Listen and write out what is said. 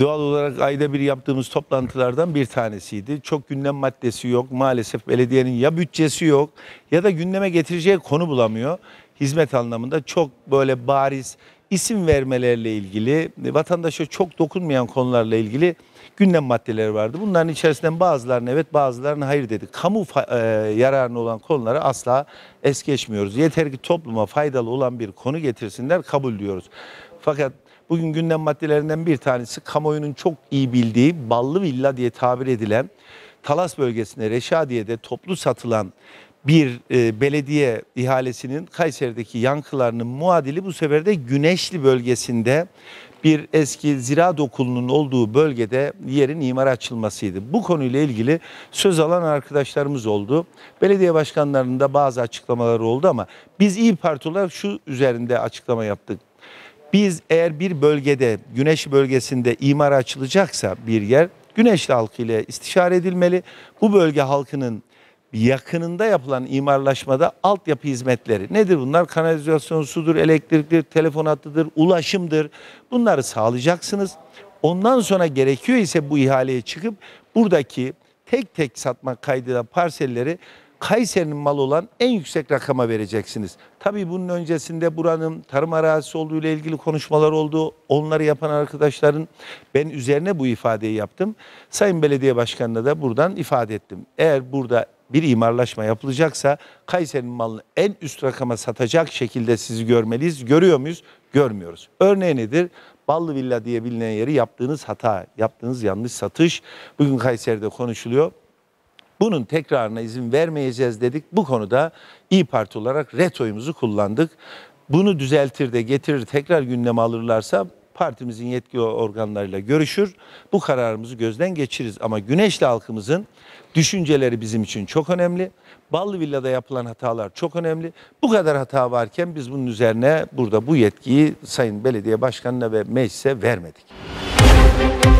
Doğal olarak ayda bir yaptığımız toplantılardan bir tanesiydi. Çok gündem maddesi yok. Maalesef belediyenin ya bütçesi yok ya da gündeme getireceği konu bulamıyor. Hizmet anlamında çok böyle bariz isim vermelerle ilgili, vatandaşa çok dokunmayan konularla ilgili gündem maddeleri vardı. Bunların içerisinden bazılarını evet bazılarını hayır dedi. Kamu e, yararına olan konuları asla es geçmiyoruz. Yeter ki topluma faydalı olan bir konu getirsinler kabul diyoruz. Fakat bugün gündem maddelerinden bir tanesi kamuoyunun çok iyi bildiği ballı villa diye tabir edilen Talas bölgesinde Reşadiye'de toplu satılan bir e, belediye ihalesinin Kayseri'deki yankılarının muadili bu sefer de Güneşli bölgesinde bir eski ziraat okulunun olduğu bölgede yerin imar açılmasıydı. Bu konuyla ilgili söz alan arkadaşlarımız oldu. Belediye başkanlarının da bazı açıklamaları oldu ama biz iyi Parti olarak şu üzerinde açıklama yaptık. Biz eğer bir bölgede güneşli bölgesinde imar açılacaksa bir yer Güneşli halkı ile istişare edilmeli. Bu bölge halkının yakınında yapılan imarlaşmada altyapı hizmetleri nedir bunlar? Kanalizasyon, sudur, elektriktir, telefon hattıdır, ulaşımdır. Bunları sağlayacaksınız. Ondan sonra gerekiyor ise bu ihaleye çıkıp buradaki tek tek satma kaydıyla parselleri Kayseri'nin malı olan en yüksek rakama vereceksiniz. Tabii bunun öncesinde buranın tarım arazisi olduğu ile ilgili konuşmalar oldu. Onları yapan arkadaşların ben üzerine bu ifadeyi yaptım. Sayın Belediye Başkanı'na da buradan ifade ettim. Eğer burada bir imarlaşma yapılacaksa Kayseri'nin malını en üst rakama satacak şekilde sizi görmeliyiz. Görüyor muyuz? Görmüyoruz. Örneği nedir? Ballı Villa diye bilinen yeri yaptığınız hata, yaptığınız yanlış satış bugün Kayseri'de konuşuluyor. Bunun tekrarına izin vermeyeceğiz dedik. Bu konuda İyi Parti olarak retoyumuzu kullandık. Bunu düzeltir de getirir tekrar gündeme alırlarsa partimizin yetki organlarıyla görüşür. Bu kararımızı gözden geçiririz. Ama Güneşli halkımızın düşünceleri bizim için çok önemli. Ballı Villa'da yapılan hatalar çok önemli. Bu kadar hata varken biz bunun üzerine burada bu yetkiyi Sayın Belediye Başkanı'na ve meclise vermedik. Müzik